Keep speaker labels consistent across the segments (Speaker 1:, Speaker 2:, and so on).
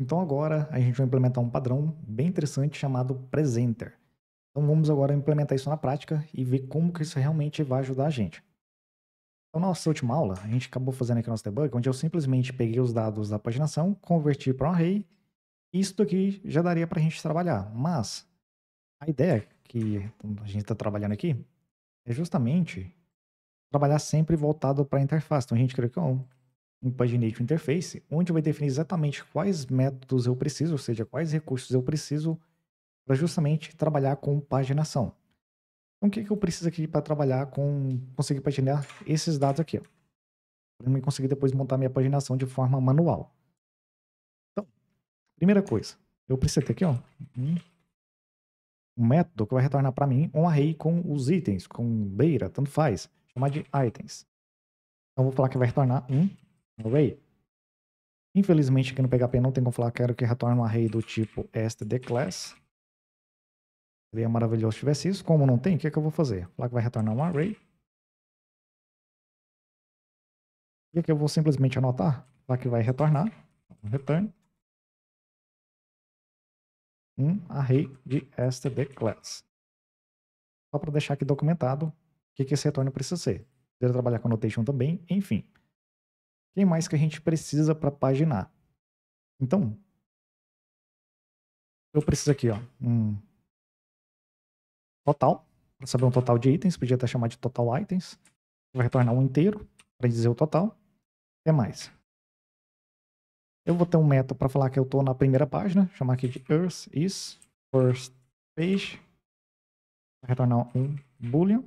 Speaker 1: Então agora a gente vai implementar um padrão bem interessante chamado presenter. Então vamos agora implementar isso na prática e ver como que isso realmente vai ajudar a gente. Então, na nossa última aula, a gente acabou fazendo aqui nosso debug, onde eu simplesmente peguei os dados da paginação, converti para um array, e isso daqui já daria para a gente trabalhar. Mas a ideia que a gente está trabalhando aqui é justamente trabalhar sempre voltado para a interface. Então, a gente criou um Paginate Interface, onde vai definir exatamente quais métodos eu preciso, ou seja, quais recursos eu preciso para justamente trabalhar com paginação. Então, o que, que eu preciso aqui para trabalhar com, conseguir paginar esses dados aqui? Para eu conseguir depois montar minha paginação de forma manual. Então, primeira coisa, eu preciso ter aqui ó, um método que vai retornar para mim um array com os itens, com beira, tanto faz, chamar de items. Então, eu vou falar que vai retornar um array. Infelizmente aqui no PHP não tem como falar quero que retorne um array do tipo std class. Seria maravilhoso se tivesse isso. Como não tem, o que, é que eu vou fazer? Falar que vai retornar um array. E aqui é eu vou simplesmente anotar lá que vai retornar. Return.
Speaker 2: Um array de std class.
Speaker 1: Só para deixar aqui documentado o que, que esse retorno precisa ser. Poderia trabalhar com notation também, enfim. Quem mais que a gente precisa para paginar?
Speaker 2: Então, eu preciso aqui, ó, um
Speaker 1: total, para saber um total de itens, podia até chamar de total items, vai retornar um inteiro para dizer o total. Até mais? Eu vou ter um método para falar que eu estou na primeira página, chamar aqui de Earth is first page, vai retornar um boolean.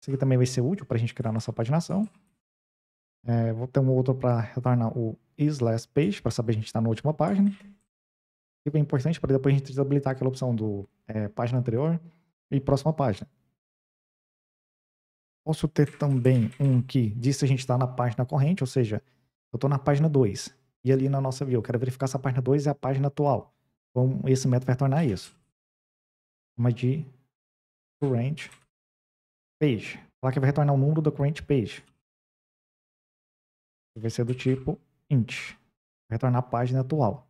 Speaker 1: Isso aqui também vai ser útil para a gente criar nossa paginação. É, vou ter um outro para retornar o isLastPage, page, para saber a gente está na última página. Que é importante para depois a gente desabilitar aquela opção do é, página anterior e próxima página. Posso ter também um que diz se a gente está na página corrente, ou seja, eu estou na página 2. E ali na nossa view, eu quero verificar se a página 2 é a página atual. Então, esse método vai retornar isso. Uma de current page. Falar que vai retornar o número da current page vai ser do tipo int, retornar a página atual.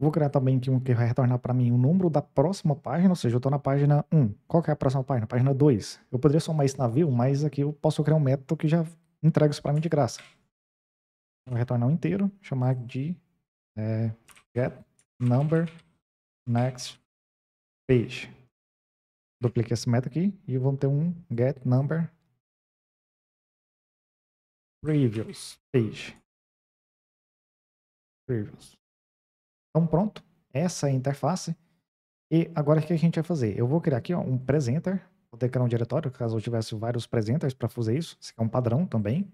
Speaker 1: Vou criar também aqui um que vai retornar para mim o número da próxima página, ou seja, eu estou na página 1. Qual que é a próxima página? Página 2. Eu poderia somar esse navio, mas aqui eu posso criar um método que já entrega isso para mim de graça. Vou retornar o inteiro, chamar de é, get number next page.
Speaker 2: Dupliquei esse método aqui e vamos ter um get number Previous page. Previous.
Speaker 1: Então pronto, essa é a interface. E agora o que a gente vai fazer? Eu vou criar aqui ó, um presenter, vou declarar um diretório, caso eu tivesse vários presenters para fazer isso. Esse aqui é um padrão também.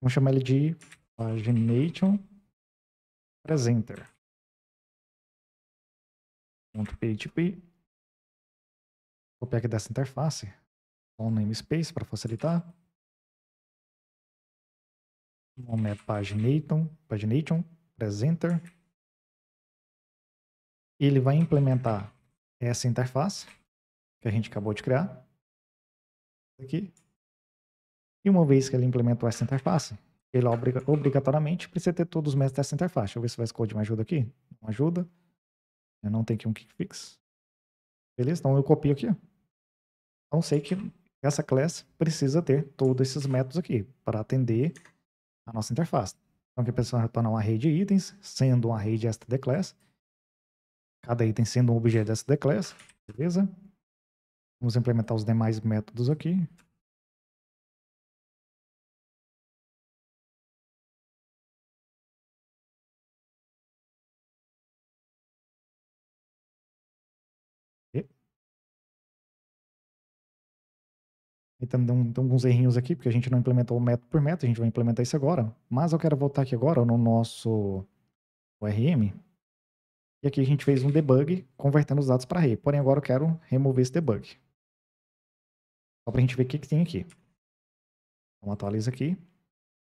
Speaker 1: Vamos chamar ele de pagination
Speaker 2: presenter. .php. Copiar aqui dessa interface, um namespace para facilitar. O nome é Pagination, Pagination Presenter. Ele vai implementar essa interface
Speaker 1: que a gente acabou de criar. Aqui. E uma vez que ele implementou essa interface, ele obriga, obrigatoriamente precisa ter todos os métodos dessa interface. Deixa eu ver se o escolher Code me ajuda aqui. Não ajuda. Eu não tenho aqui um kickfix. Beleza? Então eu copio aqui. Então sei que essa classe precisa ter todos esses métodos aqui para atender a nossa interface. Então, aqui a pessoa retorna uma rede de itens, sendo uma rede std class, cada item sendo um objeto std class, beleza? Vamos implementar os demais métodos aqui. Então, dão, alguns errinhos aqui, porque a gente não implementou método por método, a gente vai implementar isso agora. Mas eu quero voltar aqui agora no nosso ORM. E aqui a gente fez um debug convertendo os dados para array. Porém, agora eu quero remover esse debug. Só para a gente ver o que, que tem aqui. Então, atualiza aqui.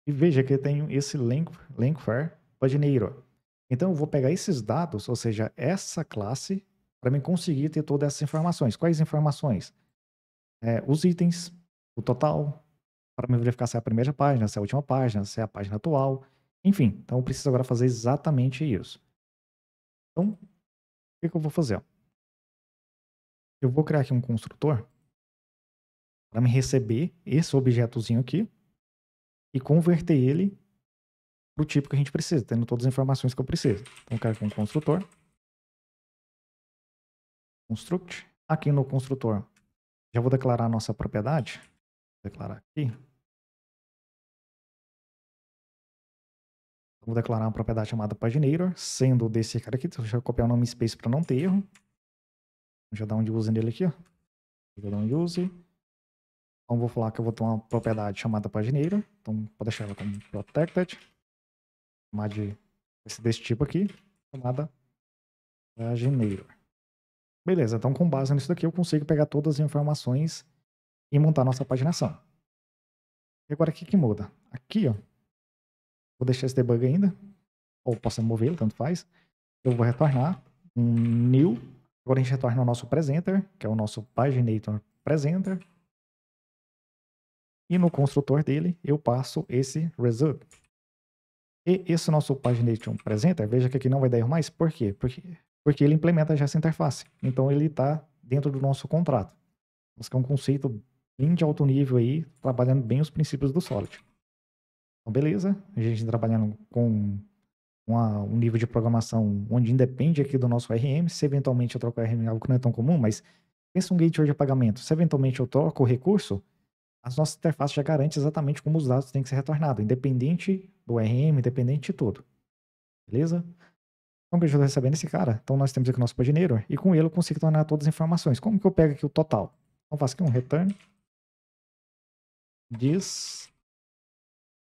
Speaker 1: E veja que eu tenho esse Langfare Paginator. Então, eu vou pegar esses dados, ou seja, essa classe, para mim conseguir ter todas essas informações. Quais informações? É, os itens, o total, para me verificar se é a primeira página, se é a última página, se é a página atual, enfim. Então eu preciso agora fazer exatamente isso. Então, o que, que eu vou fazer? Eu vou criar aqui um construtor para me receber esse objetozinho aqui e converter ele para o tipo que a gente precisa, tendo todas as informações que eu preciso. Então, eu quero aqui um construtor. Construct. Aqui no construtor, já vou declarar a nossa propriedade declarar aqui.
Speaker 2: Vou declarar uma propriedade chamada
Speaker 1: paginator, sendo desse cara aqui. Deixa eu copiar o nome space para não ter erro. Já dar um use nele aqui, Vou dar um use. Então vou falar que eu vou ter uma propriedade chamada paginator. Então vou deixar ela como protected. Chamar de esse desse tipo aqui, chamada paginator. Beleza, então com base nisso daqui eu consigo pegar todas as informações e montar nossa paginação. E agora o que, que muda? Aqui, ó, vou deixar esse debug ainda, ou posso mover lo tanto faz. Eu vou retornar um new, agora a gente retorna o nosso presenter, que é o nosso paginator presenter. E no construtor dele, eu passo esse result. E esse nosso paginator presenter, veja que aqui não vai dar erro mais, por quê? Porque, porque ele implementa já essa interface. Então ele está dentro do nosso contrato. que é um conceito bem de alto nível aí, trabalhando bem os princípios do Solid. Então, beleza, a gente trabalhando com uma, um nível de programação onde independe aqui do nosso RM, se eventualmente eu troco o RM, algo que não é tão comum, mas pensa um gateway de pagamento, se eventualmente eu troco o recurso, as nossas interfaces já garante exatamente como os dados têm que ser retornados, independente do RM, independente de tudo. Beleza? Então, que eu estou recebendo é esse cara. Então, nós temos aqui o nosso pagineiro e com ele eu consigo tornar todas as informações. Como que eu pego aqui o total? Então, faço aqui um return diz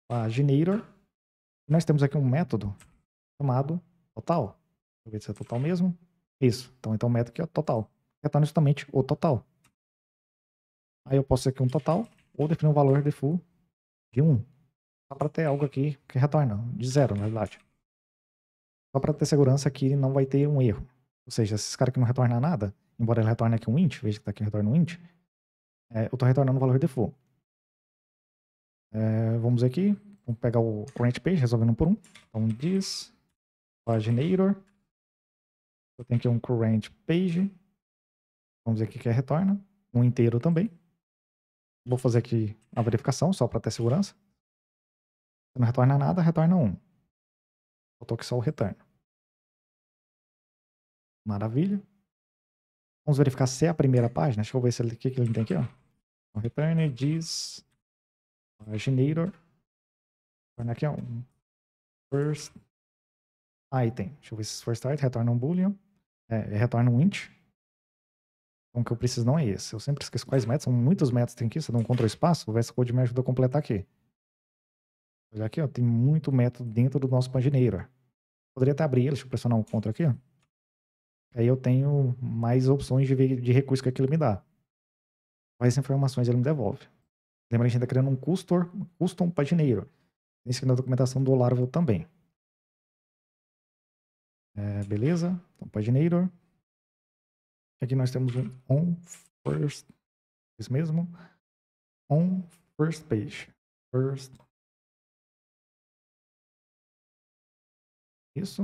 Speaker 1: paginator. Nós temos aqui um método chamado total. Deixa eu ver se é total mesmo. Isso. Então, então o método aqui é total. Retorna justamente o total. Aí eu posso aqui um total ou definir um valor default de 1. Só para ter algo aqui que retorna, de zero, na verdade. Só para ter segurança que não vai ter um erro. Ou seja, se esse cara aqui não retornar nada, embora ele retorne aqui um int, veja que está aqui retorna um int, é, eu estou retornando o valor default. É, vamos aqui, vamos pegar o current page, resolvendo um por um. Então, this paginator. Eu tenho aqui um current page. Vamos ver o que é retorna. Um inteiro também. Vou fazer aqui a verificação, só para ter segurança. Se não retorna nada, retorna Um. Faltou aqui só o
Speaker 2: return. Maravilha. Vamos verificar
Speaker 1: se é a primeira página. Deixa eu ver se ele, o que, que ele tem aqui. Ó. Então, return diz Originator. Torna aqui um first item. Deixa eu ver se first item retorna um boolean. É, retorna um int. Então o que eu preciso não é esse. Eu sempre esqueço quais métodos. São muitos métodos tem aqui. Você eu dou um control espaço, o VS Code me ajuda a completar aqui. Olha aqui, ó, tem muito método dentro do nosso Paginator. Poderia até abrir ele, deixa eu pressionar um ctrl aqui. Ó. Aí eu tenho mais opções de, de recurso que aquilo me dá. Quais informações ele me devolve. Lembra, a gente está criando um custom, custom pagineiro. Isso aqui na documentação do Laravel também. É, beleza? Então, paginator. Aqui nós temos um on first, isso mesmo. On first page.
Speaker 2: First. Isso.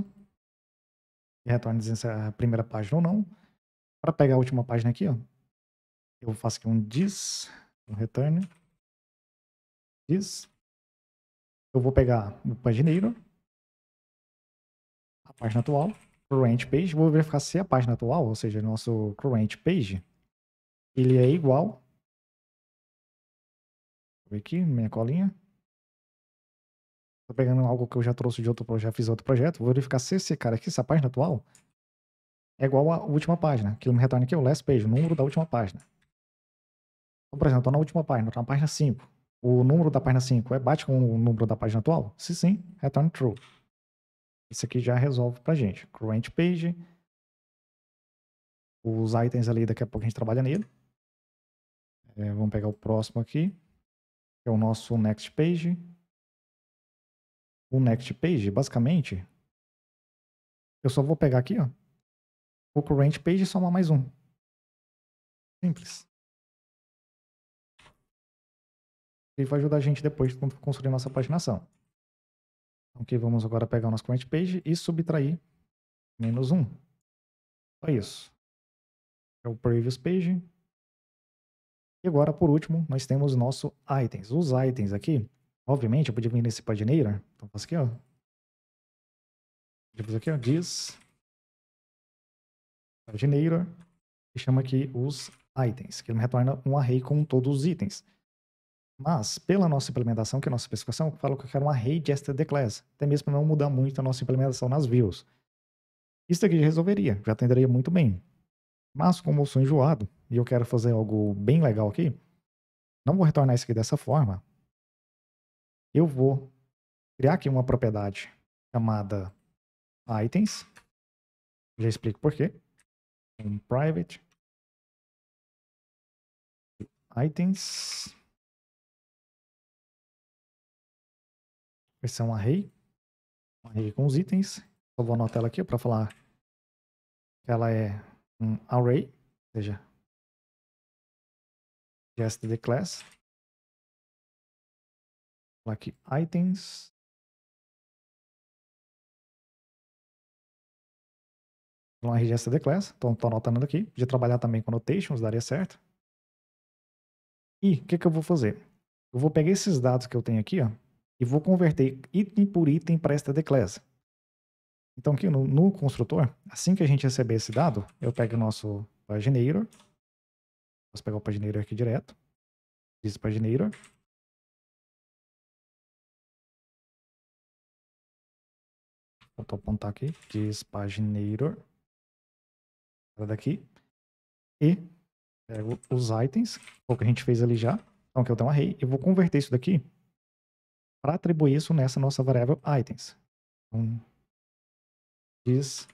Speaker 1: E retorna dizendo se é a primeira página ou não. Para pegar a última página aqui, ó, eu faço aqui um dis, um return diz. Eu vou pegar o pagineiro, a página atual, current page, vou verificar se é a página atual, ou seja, nosso current page, ele é igual. Vou ver aqui, minha colinha. Tô pegando algo que eu já trouxe de outro projeto, fiz outro projeto, vou verificar se esse cara aqui, essa página atual, é igual à última página, que ele me retorna aqui, o last page, o número da última página. Então, por exemplo, estou na última página, estou na página 5 o número da página 5 é, bate com o número da página atual? Se sim, return true. Isso aqui já resolve pra gente. Current page, os itens ali, daqui a pouco a gente trabalha nele. É, vamos pegar o próximo aqui, que é o nosso next page. O next page, basicamente, eu só vou pegar aqui, ó, o current page e somar mais um.
Speaker 2: Simples. Ele vai ajudar a
Speaker 1: gente depois quando construir nossa paginação. Ok, vamos agora pegar o nosso comment page e subtrair menos um. Só isso. É o previous page. E agora, por último, nós temos o nosso items. Os items aqui, obviamente, eu podia vir nesse paginator. Então, faço aqui, ó. Depois aqui, ó, diz paginator e chama aqui os items, que ele me retorna um array com todos os itens. Mas, pela nossa implementação, que é a nossa especificação, eu falo que eu quero uma array de class, até mesmo para não mudar muito a nossa implementação nas views. Isso aqui já resolveria, já atenderia muito bem. Mas, como eu sou enjoado e eu quero fazer algo bem legal aqui, não vou retornar isso aqui dessa forma. Eu vou criar aqui uma propriedade chamada
Speaker 2: items. Já explico por quê. Um private items Vai ser um array. Um array com os itens. Só vou anotar ela aqui para falar que ela é um array, ou seja, just the class. Vou falar aqui items.
Speaker 1: Um array just the class. Então estou anotando aqui. Podia trabalhar também com notations, daria certo. E o que, que eu vou fazer? Eu vou pegar esses dados que eu tenho aqui, ó e vou converter item por item para esta declass. Então aqui no, no, construtor, assim que a gente receber esse dado, eu pego o nosso paginator, posso pegar o paginator aqui direto, diz paginator, Vou apontar aqui, diz paginator, daqui, e pego os itens, o que a gente fez ali já, então aqui eu tenho um array, eu vou converter isso daqui para atribuir isso nessa nossa variável items. Então, diz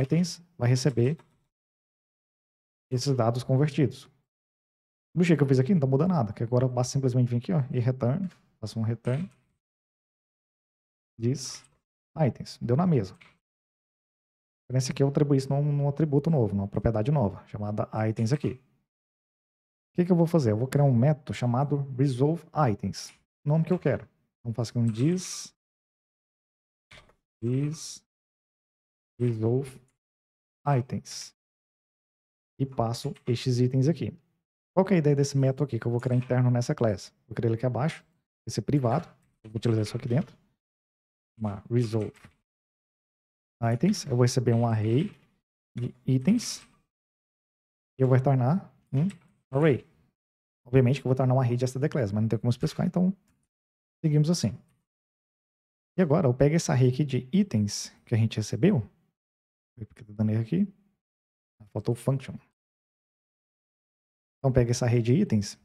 Speaker 1: items vai receber esses dados convertidos. O que eu fiz aqui não tá muda nada, que agora basta simplesmente vir aqui ó, e return, faço um return, diz items, deu na mesma. A diferença é eu atribuí isso num, num atributo novo, numa propriedade nova, chamada items aqui. O que, que eu vou fazer? Eu vou criar um método chamado resolve nome que eu quero. Vamos fazer um diz. Diz. Resolve items. E passo estes itens aqui. Qual é a ideia desse método aqui que eu vou criar interno nessa classe? Vou criar ele aqui abaixo. Esse é privado. vou utilizar isso aqui dentro. Uma resolve items. Eu vou receber um array de itens. E eu vou retornar um array. Obviamente que eu vou tornar um array de essa class, mas não tem como especificar, então Seguimos assim. E agora, eu pego essa array aqui de itens que a gente recebeu. Porque tá dando erro aqui. Faltou function. Então, pega essa array de itens.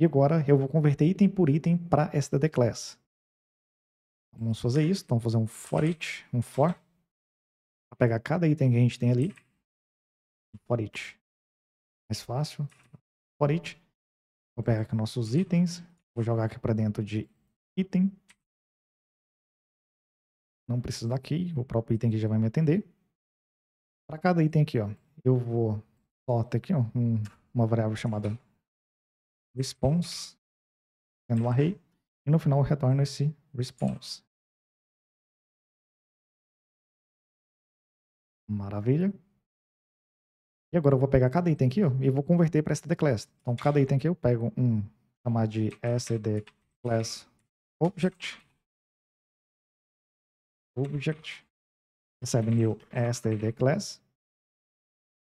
Speaker 1: E agora, eu vou converter item por item para SDD class. Vamos fazer isso. Então, vamos fazer um for each, um for. Para pegar cada item que a gente tem ali. for each. Mais fácil. For each. Vou pegar aqui nossos itens. Vou jogar aqui para dentro de item. Não preciso da key, o próprio item aqui já vai me atender. Para cada item aqui, ó, eu vou só ter aqui ó, um, uma variável chamada response, sendo um array,
Speaker 2: e no final eu retorno esse response.
Speaker 1: Maravilha. E agora eu vou pegar cada item aqui ó, e vou converter para std class. Então, cada item aqui eu pego um chamar de std class object. Object. Recebe new esta class.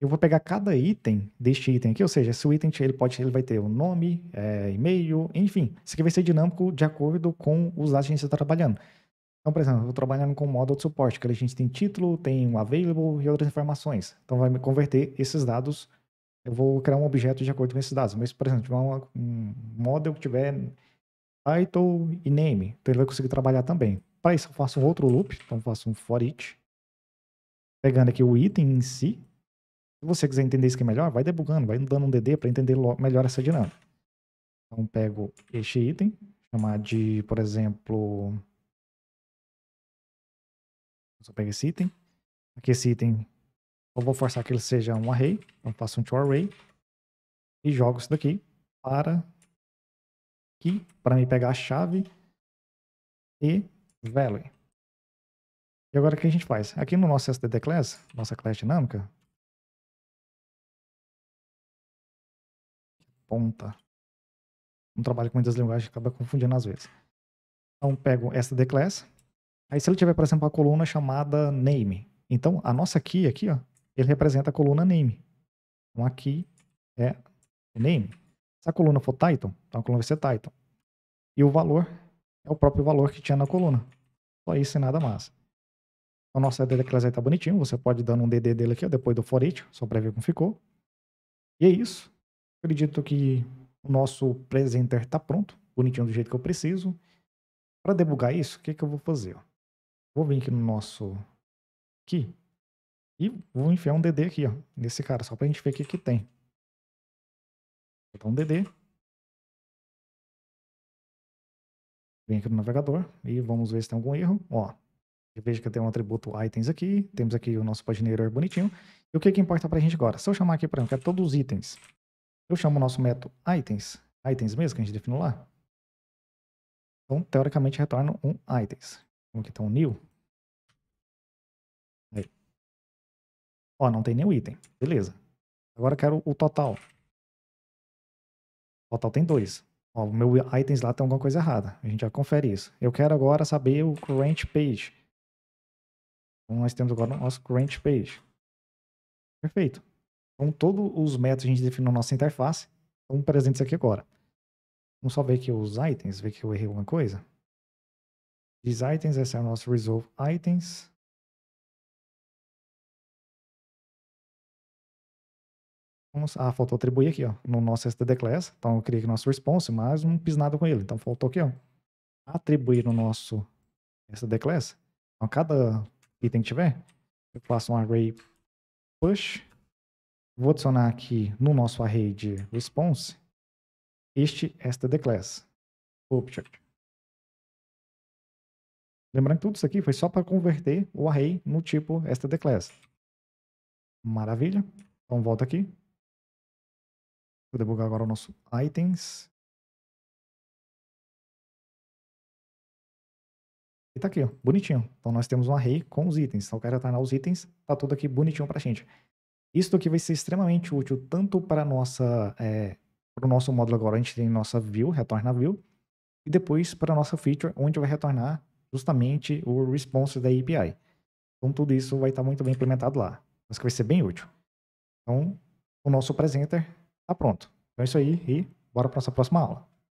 Speaker 1: Eu vou pegar cada item deste item aqui, ou seja, esse item ele, pode, ele vai ter o um nome, é, e-mail, enfim. Isso aqui vai ser dinâmico de acordo com os dados que a gente está trabalhando. Então, por exemplo, eu estou trabalhando com o módulo de suporte, que a gente tem título, tem um available e outras informações. Então, vai me converter esses dados. Eu vou criar um objeto de acordo com esses dados. Mas, por exemplo, tiver um model que tiver title e name. Então ele vai conseguir trabalhar também. Para isso eu faço um outro loop, então eu faço um for each. Pegando aqui o item em si. Se você quiser entender isso aqui melhor, vai debugando, vai dando um DD para entender melhor essa dinâmica. Então pego este item, chamar de, por exemplo... Só pego esse item. Aqui esse item, eu vou forçar que ele seja um array. Então faço um to array. E jogo isso daqui para aqui para me pegar
Speaker 2: a chave e value. E agora o que a gente faz? Aqui no nosso SDD class, nossa classe dinâmica,
Speaker 1: ponta. Um trabalho com muitas linguagens acaba confundindo às vezes. Então pego SDD class, aí se ele tiver, por exemplo, a coluna chamada name, então a nossa key aqui, ó, ele representa a coluna name. Então aqui é name. Se a coluna for Titan, então a coluna vai ser Titan. E o valor é o próprio valor que tinha na coluna. Só isso e nada mais. Então, nossa declaração está bonitinho. Você pode dar um DD dele aqui, ó, depois do for it, só para ver como ficou. E é isso. acredito que o nosso presenter está pronto, bonitinho do jeito que eu preciso. Para debugar isso, o que, que eu vou fazer? Ó? Vou vir aqui no nosso aqui e vou enfiar um DD aqui, ó, nesse cara, só para a gente ver o que, que tem. Botar um DD. Vem aqui no navegador e vamos ver se tem algum erro. Ó, veja que tem um atributo items aqui. Temos aqui o nosso pagineiro bonitinho. E o que, que importa pra gente agora? Se eu chamar aqui, por exemplo, quero é todos os itens. Eu chamo o nosso método items. Items mesmo que a gente definiu lá. Então, teoricamente, retorno um items. Vamos aqui, então, new.
Speaker 2: Aí. Ó, não tem nenhum item. Beleza. Agora eu quero o
Speaker 1: total total tem dois. Ó, o meu items lá tem alguma coisa errada. A gente já confere isso. Eu quero agora saber o current page. Então, nós temos agora o nosso current page. Perfeito. Então, todos os métodos que a gente definiu na nossa interface estão presentes aqui agora. Vamos só ver aqui os items, ver que eu errei alguma coisa. These items, esse é o nosso resolve items. response. Ah, faltou atribuir aqui, ó, no nosso std class. Então eu criei aqui nosso response, mas não fiz nada com ele. Então faltou aqui, ó, atribuir no nosso std class. Então cada item que tiver, eu faço um array push. Vou adicionar aqui no nosso array de response este std class object. Lembrando que tudo isso aqui foi só para converter o array no tipo std class. Maravilha. Então volta aqui.
Speaker 2: Vou debugar agora o nosso items.
Speaker 1: E tá aqui, ó, bonitinho. Então nós temos um array com os itens. Então eu quero retornar os itens, tá tudo aqui bonitinho pra gente. Isso aqui vai ser extremamente útil tanto para nossa, é, para o nosso módulo agora, a gente tem nossa view, retorna view, e depois para a nossa feature, onde vai retornar justamente o response da API. Então tudo isso vai estar tá muito bem implementado lá. Acho que vai ser bem útil. Então, o nosso presenter Tá pronto. Então é isso aí e bora para nossa próxima aula.